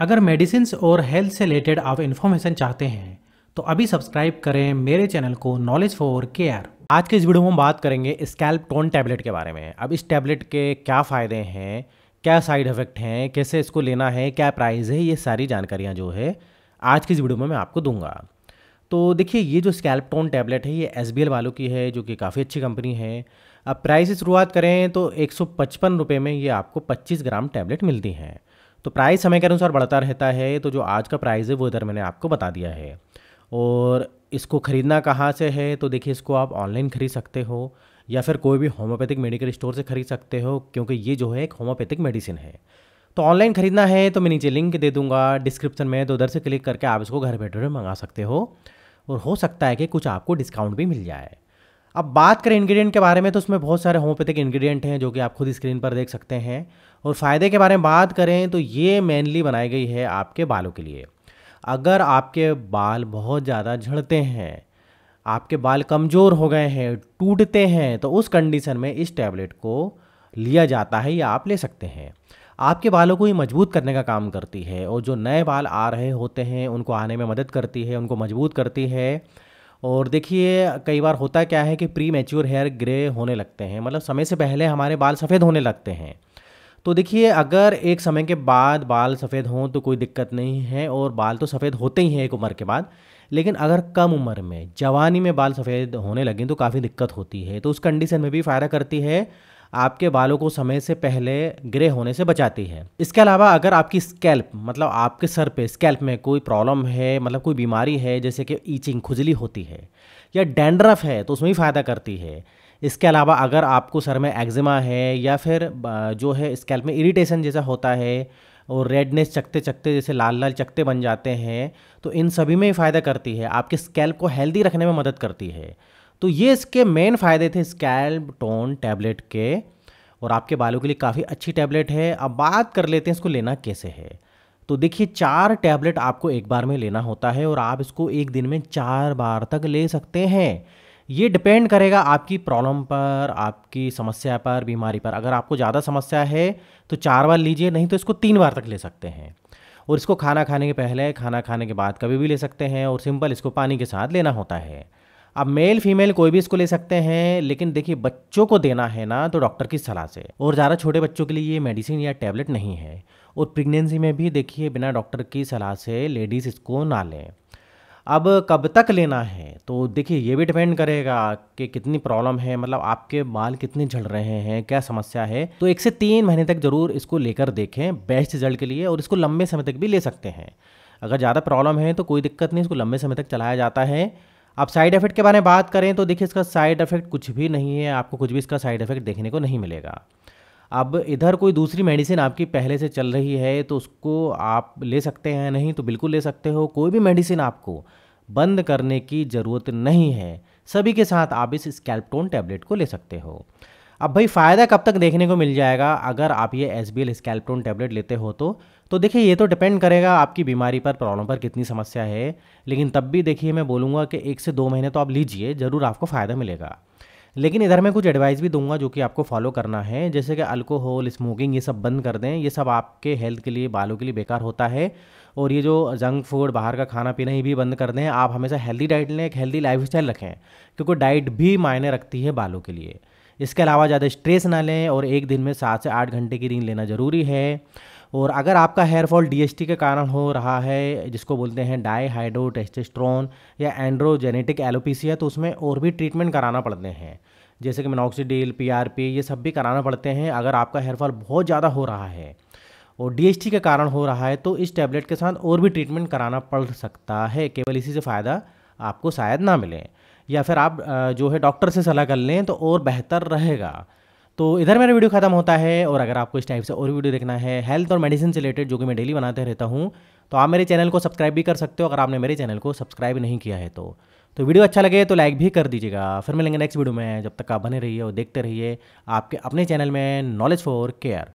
अगर मेडिसिन और हेल्थ से रिलेटेड आप इन्फॉर्मेशन चाहते हैं तो अभी सब्सक्राइब करें मेरे चैनल को नॉलेज फॉर केयर आज के इस वीडियो में हम बात करेंगे स्कैल्प टोन टैबलेट के बारे में अब इस टैबलेट के क्या फ़ायदे हैं क्या साइड इफ़ेक्ट हैं कैसे इसको लेना है क्या प्राइस है ये सारी जानकारियाँ जो है आज की इस वीडियो में मैं आपको दूंगा तो देखिए ये जो स्कैल्प टोन टैबलेट है ये एस वालों की है जो कि काफ़ी अच्छी कंपनी है अब प्राइस से शुरुआत करें तो एक सौ में ये आपको पच्चीस ग्राम टैबलेट मिलती हैं तो प्राइस समय के अनुसार बढ़ता रहता है तो जो आज का प्राइस है वो इधर मैंने आपको बता दिया है और इसको ख़रीदना कहाँ से है तो देखिए इसको आप ऑनलाइन ख़रीद सकते हो या फिर कोई भी होम्योपैथिक मेडिकल स्टोर से ख़रीद सकते हो क्योंकि ये जो है एक होम्योपैथिक मेडिसिन है तो ऑनलाइन ख़रीदना है तो मैं नीचे लिंक दे दूंगा डिस्क्रिप्शन में तो उधर से क्लिक करके आप इसको घर बैठे हुए मंगा सकते हो और हो सकता है कि कुछ आपको डिस्काउंट भी मिल जाए अब बात करें इंग्रेडिएंट के बारे में तो उसमें बहुत सारे होम्योपैथिक इंग्रेडिएंट हैं जो कि आप खुद स्क्रीन पर देख सकते हैं और फ़ायदे के बारे में बात करें तो ये मेनली बनाई गई है आपके बालों के लिए अगर आपके बाल बहुत ज़्यादा झड़ते हैं आपके बाल कमज़ोर हो गए हैं टूटते हैं तो उस कंडीशन में इस टैबलेट को लिया जाता है या आप ले सकते हैं आपके बालों को ये मजबूत करने का काम करती है और जो नए बाल आ रहे होते हैं उनको आने में मदद करती है उनको मजबूत करती है और देखिए कई बार होता क्या है कि प्री मैच्योर हेयर ग्रे होने लगते हैं मतलब समय से पहले हमारे बाल सफ़ेद होने लगते हैं तो देखिए अगर एक समय के बाद बाल सफ़ेद हों तो कोई दिक्कत नहीं है और बाल तो सफ़ेद होते ही हैं एक उम्र के बाद लेकिन अगर कम उम्र में जवानी में बाल सफ़ेद होने लगें तो काफ़ी दिक्कत होती है तो उस कंडीशन में भी फ़ायदा करती है आपके बालों को समय से पहले ग्रे होने से बचाती है इसके अलावा अगर आपकी स्कैल्प मतलब आपके सर पे स्कैल्प में कोई प्रॉब्लम है मतलब कोई बीमारी है जैसे कि ईचिंग खुजली होती है या डैंड्रफ है तो उसमें भी फ़ायदा करती है इसके अलावा अगर आपको सर में एक्जिमा है या फिर जो है स्कैल्प में इरीटेशन जैसा होता है और रेडनेस चकते चकते जैसे लाल लाल चकते बन जाते हैं तो इन सभी में ही फ़ायदा करती है आपके स्कैल्प को हेल्दी रखने में मदद करती है तो ये इसके मेन फ़ायदे थे स्कैल्ब टोन टैबलेट के और आपके बालों के लिए काफ़ी अच्छी टैबलेट है अब बात कर लेते हैं इसको लेना कैसे है तो देखिए चार टैबलेट आपको एक बार में लेना होता है और आप इसको एक दिन में चार बार तक ले सकते हैं ये डिपेंड करेगा आपकी प्रॉब्लम पर आपकी समस्या पर बीमारी पर अगर आपको ज़्यादा समस्या है तो चार बार लीजिए नहीं तो इसको तीन बार तक ले सकते हैं और इसको खाना खाने के पहले खाना खाने के बाद कभी भी ले सकते हैं और सिंपल इसको पानी के साथ लेना होता है आप मेल फीमेल कोई भी इसको ले सकते हैं लेकिन देखिए बच्चों को देना है ना तो डॉक्टर की सलाह से और ज़्यादा छोटे बच्चों के लिए ये मेडिसिन या टैबलेट नहीं है और प्रेगनेंसी में भी देखिए बिना डॉक्टर की सलाह से लेडीज़ इसको ना लें अब कब तक लेना है तो देखिए ये भी डिपेंड करेगा कि कितनी प्रॉब्लम है मतलब आपके बाल कितने झड़ रहे हैं क्या समस्या है तो एक से तीन महीने तक ज़रूर इसको लेकर देखें बेस्ट रिजल्ट के लिए और इसको लंबे समय तक भी ले सकते हैं अगर ज़्यादा प्रॉब्लम है तो कोई दिक्कत नहीं इसको लंबे समय तक चलाया जाता है अब साइड इफेक्ट के बारे में बात करें तो देखिए इसका साइड इफेक्ट कुछ भी नहीं है आपको कुछ भी इसका साइड इफेक्ट देखने को नहीं मिलेगा अब इधर कोई दूसरी मेडिसिन आपकी पहले से चल रही है तो उसको आप ले सकते हैं नहीं तो बिल्कुल ले सकते हो कोई भी मेडिसिन आपको बंद करने की ज़रूरत नहीं है सभी के साथ आप इस स्कैल्पटोन टैबलेट को ले सकते हो अब भाई फ़ायदा कब तक देखने को मिल जाएगा अगर आप ये S B L Scalptone tablet लेते हो तो तो देखिए ये तो डिपेंड करेगा आपकी बीमारी पर प्रॉब्लम पर कितनी समस्या है लेकिन तब भी देखिए मैं बोलूँगा कि एक से दो महीने तो आप लीजिए ज़रूर आपको फ़ायदा मिलेगा लेकिन इधर मैं कुछ एडवाइस भी दूंगा जो कि आपको फॉलो करना है जैसे कि अल्कोहल स्मोकिंग ये सब बंद कर दें ये सब आपके हेल्थ के लिए बालों के लिए बेकार होता है और ये जो जंक फूड बाहर का खाना पीना ये भी बंद कर दें आप हमेशा हेल्दी डाइट लें एक हेल्दी लाइफ रखें क्योंकि डाइट भी मायने रखती है बालों के लिए इसके अलावा ज़्यादा स्ट्रेस ना लें और एक दिन में सात से आठ घंटे की नींद लेना ज़रूरी है और अगर आपका हेयर फॉल डी के कारण हो रहा है जिसको बोलते हैं डाईहाइड्रो टेस्टेस्ट्रॉन या एंड्रोजेनेटिक एलोपीसिया तो उसमें और भी ट्रीटमेंट कराना पड़ते हैं जैसे कि मिनोक्सीडील पीआरपी ये सब भी कराना पड़ते हैं अगर आपका हेयर फॉल बहुत ज़्यादा हो रहा है और डी के कारण हो रहा है तो इस टैबलेट के साथ और भी ट्रीटमेंट कराना पड़ सकता है केवल इसी से फ़ायदा आपको शायद ना मिले या फिर आप जो है डॉक्टर से सलाह कर लें तो और बेहतर रहेगा तो इधर मेरा वीडियो ख़त्म होता है और अगर आपको इस टाइप से और वीडियो देखना है हेल्थ और मेडिसिन से रिलेटेड जो कि मैं डेली बनाते रहता हूँ तो आप मेरे चैनल को सब्सक्राइब भी कर सकते हो अगर आपने मेरे चैनल को सब्सक्राइब नहीं किया है तो तो वीडियो अच्छा लगे तो लाइक भी कर दीजिएगा फिर मिलेंगे नेक्स्ट वीडियो में जब तक आप बने रहिए और देखते रहिए आपके अपने चैनल में नॉलेज फॉर केयर